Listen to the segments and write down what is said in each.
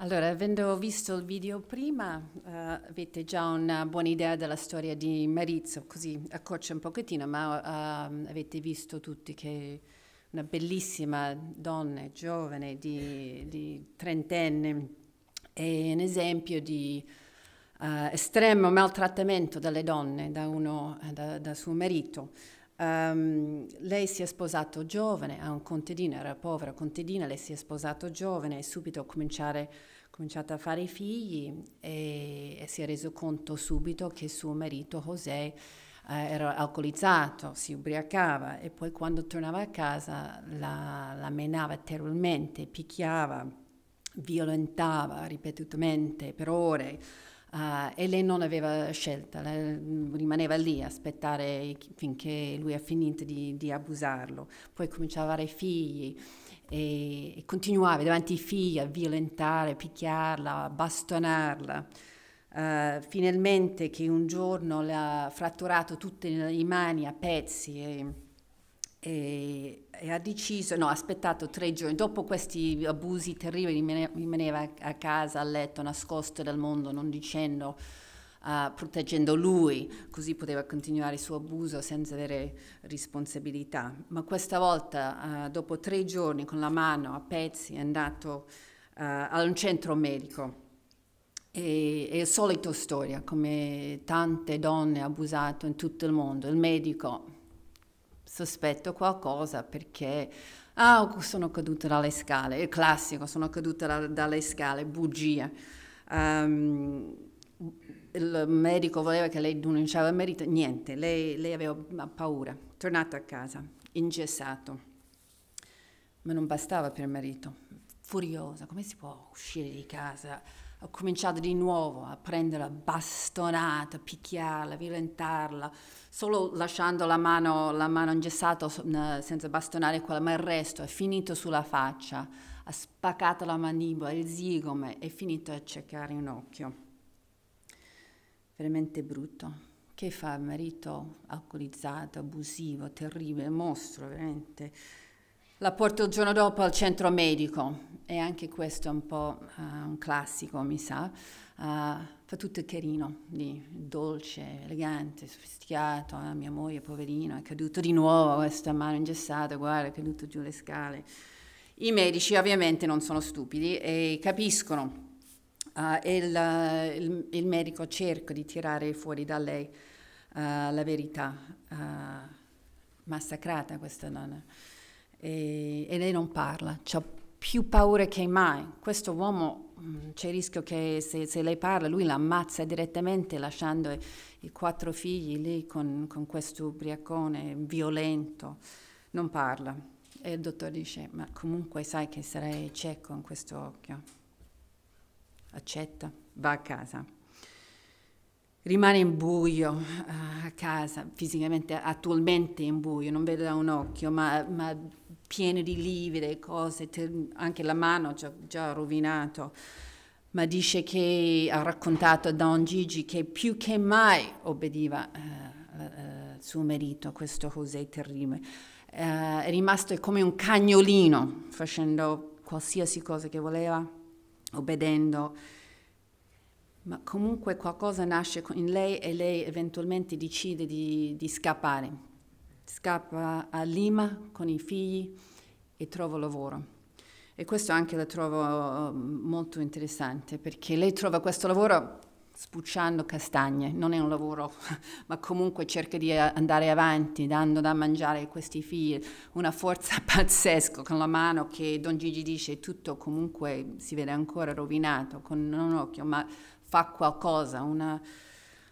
Allora, avendo visto il video prima, uh, avete già una buona idea della storia di Marizzo, così accorcia un pochettino, ma uh, avete visto tutti che è una bellissima donna, giovane, di, di trentenne, è un esempio di uh, estremo maltrattamento delle donne da, uno, da, da suo marito. Um, lei si è sposato giovane, ha un contadino, era povera contadina, lei si è sposato giovane e subito ha cominciato a fare i figli e, e, si è reso conto subito che suo marito José uh, era alcolizzato, si ubriacava e poi quando tornava a casa la, la menava terribilmente, picchiava, violentava ripetutamente per ore Uh, e lei non aveva scelta, rimaneva lì a aspettare finché lui ha finito di, di abusarlo. Poi cominciava a avere figli e, e, continuava davanti ai figli a violentare, a picchiarla, a bastonarla. Uh, finalmente che un giorno le ha fratturato tutte le mani a pezzi e, e, e, ha deciso, no, ha aspettato tre giorni, dopo questi abusi terribili rimaneva a casa, a letto, nascosto dal mondo, non dicendo, uh, proteggendo lui, così poteva continuare il suo abuso senza avere responsabilità. Ma questa volta, uh, dopo tre giorni, con la mano a pezzi, è andato uh, a un centro medico. E, è la solita storia, come tante donne abusate in tutto il mondo, il medico sospetto qualcosa perché ah, sono caduta dalle scale, il classico, sono caduta da, dalle scale, bugia. Um, il medico voleva che lei denunciava il marito, niente, lei, lei aveva paura, tornata a casa, ingessato. Ma non bastava per il marito, furiosa, come si può uscire di casa? ho cominciato di nuovo a prenderla bastonata, picchiarla, violentarla, solo lasciando la mano, la mano ingessata senza bastonare quella, ma il resto è finito sulla faccia, ha spaccato la mandibola, il zigome, è finito a cercare un occhio. Veramente brutto. Che fa il marito alcolizzato, abusivo, terribile, mostro, veramente la porto il giorno dopo al centro medico e anche questo è un po' uh, un classico, mi sa. Uh, fa tutto carino, di, dolce, elegante, sofisticato. Ah, mia moglie, poverina, è caduto di nuovo questa mano ingessata, guarda, è caduto giù le scale. I medici ovviamente non sono stupidi e capiscono. Uh, e il, il, il, medico cerca di tirare fuori da lei la verità. massacrata questa nonna e, e lei non parla, ha più paure che mai. Questo uomo mm, c'è il rischio che se, se, lei parla lui la ammazza direttamente lasciando i, i quattro figli lì con, con questo ubriacone violento. Non parla. E il dottore dice, ma comunque sai che sarei cieco in questo occhio. Accetta, va a casa rimane in buio uh, a casa, fisicamente attualmente in buio, non vedo da un occhio, ma, ma pieno di livide, cose, anche la mano già, già rovinato. Ma dice che ha raccontato a Don Gigi che più che mai obbediva uh, uh, suo marito, questo José Terrime. è rimasto come un cagnolino, facendo qualsiasi cosa che voleva, obbedendo ma comunque qualcosa nasce in lei e lei eventualmente decide di, di scappare. Scappa a Lima con i figli e trova lavoro. E questo anche lo trovo molto interessante perché lei trova questo lavoro spucciando castagne, non è un lavoro, ma comunque cerca di andare avanti, dando da mangiare a questi figli una forza pazzesca con la mano che Don Gigi dice tutto comunque si vede ancora rovinato con un occhio, ma fa qualcosa, una,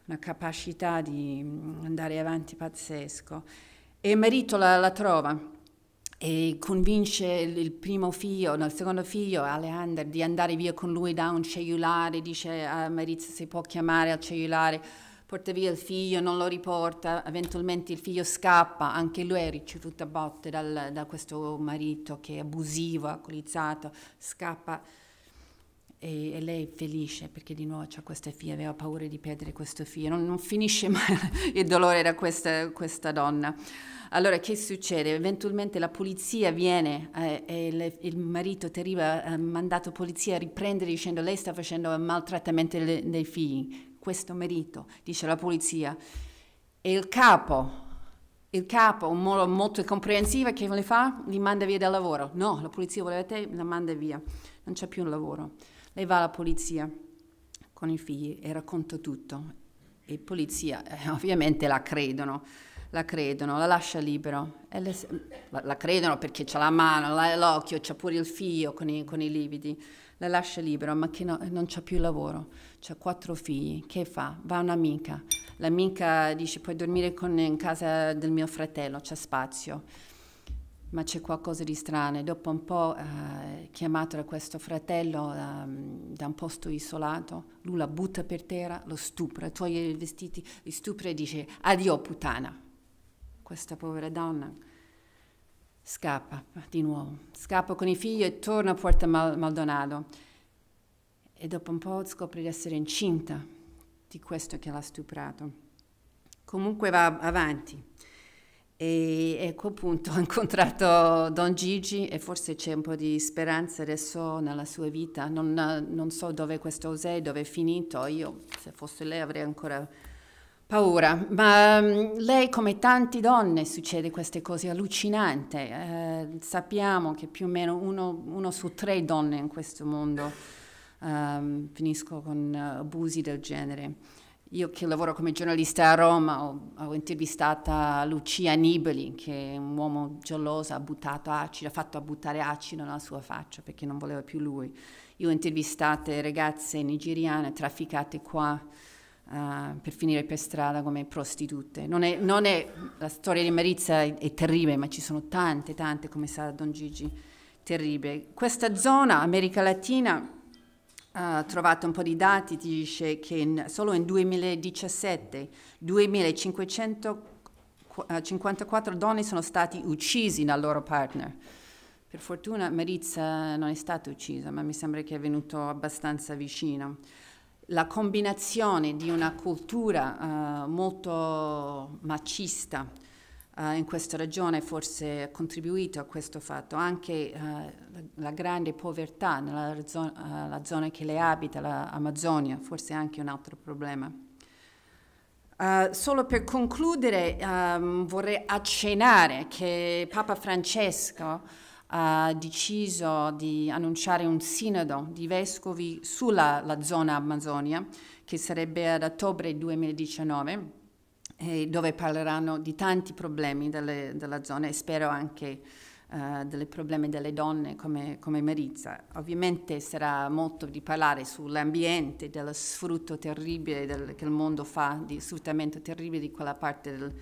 una capacità di mm, andare avanti pazzesco. E il marito la, la trova e convince il primo figlio, no, il secondo figlio, Alejandro, di andare via con lui da un cellulare, dice a ah, Marizia si può chiamare al cellulare, porta via il figlio, non lo riporta, eventualmente il figlio scappa, anche lui è ricevuto a botte dal, da questo marito che è abusivo, alcolizzato, scappa e, e, lei è felice perché di nuovo ha questa figlia, aveva paura di perdere questo figlio, non, non finisce mai il dolore da questa, questa, donna. Allora che succede? Eventualmente la polizia viene eh, e le, il marito Teriva ha eh, mandato polizia a riprendere dicendo lei sta facendo maltrattamento dei, dei figli, questo marito, dice la polizia. E il capo, il capo, un modo molto comprensivo, che le fa? Li manda via dal lavoro. No, la polizia voleva te, la manda via. Non c'è più un lavoro. Lei va alla polizia con i figli e racconta tutto. E i polizia eh, ovviamente la credono, la credono, la lascia libero. Le, la, la, credono perché c'ha la mano, l'occhio, c'ha pure il figlio con i, con i lividi. La lascia libero, ma che no, non c'ha più lavoro. C'ha quattro figli. Che fa? Va un'amica. L'amica dice puoi dormire con, in casa del mio fratello, c'è spazio ma c'è qualcosa di strano. E Dopo un po', eh, chiamato da questo fratello um, da un posto isolato, lui la butta per terra, lo stupra, toglie i vestiti, lo stupra e dice addio puttana. Questa povera donna scappa di nuovo, scappa con i figli e torna a Porta Mal Maldonado. E dopo un po' scopre di essere incinta di questo che l'ha stuprato. Comunque va avanti. E ecco appunto ho incontrato Don Gigi e forse c'è un po' di speranza adesso nella sua vita. Non, non so dove questo osè, dove è finito. Io se fosse lei avrei ancora paura. Ma um, lei come tante donne succede queste cose allucinanti. Eh, sappiamo che più o meno uno, uno, su tre donne in questo mondo um, ehm, finiscono con eh, abusi del genere. Io che lavoro come giornalista a Roma ho, ho intervistato Lucia Nibeli, che è un uomo geloso, ha buttato acido, ha fatto buttare acido nella sua faccia perché non voleva più lui. Io ho intervistato ragazze nigeriane trafficate qua uh, per finire per strada come prostitute. Non è, non è, la storia di Marizia è, è terribile, ma ci sono tante, tante, come sa Don Gigi, terribili. Questa zona, America Latina, uh, eh, trovato un po' di dati, ti dice che in, solo nel 2017 2.554 donne sono state uccise dal loro partner. Per fortuna Maritza eh, non è stata uccisa, ma mi sembra che è venuto abbastanza vicino. La combinazione di una cultura uh, molto macista, uh, in questa regione forse ha contribuito a questo fatto, anche uh, la, la, grande povertà nella zona, eh, zona che le abita, l'Amazzonia, forse è anche un altro problema. Uh, solo per concludere um, vorrei accennare che Papa Francesco ha deciso di annunciare un sinodo di vescovi sulla zona Amazonia che sarebbe ad ottobre 2019 eh, dove parleranno di tanti problemi delle, della zona e spero anche eh, dei problemi delle donne come, come Merizza. Ovviamente sarà molto di parlare sull'ambiente, dello sfrutto terribile del, che il mondo fa, di sfruttamento terribile di quella parte del,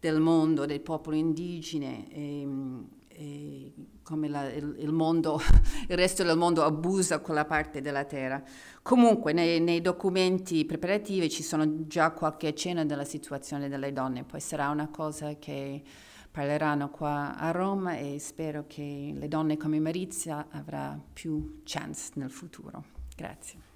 del mondo, dei popoli indigeni ehm, e come la, il, il, mondo, il, resto del mondo abusa quella parte della terra. Comunque nei, nei, documenti preparativi ci sono già qualche accenno della situazione delle donne, poi sarà una cosa che parleranno qua a Roma e spero che le donne come Marizia avrà più chance nel futuro. Grazie.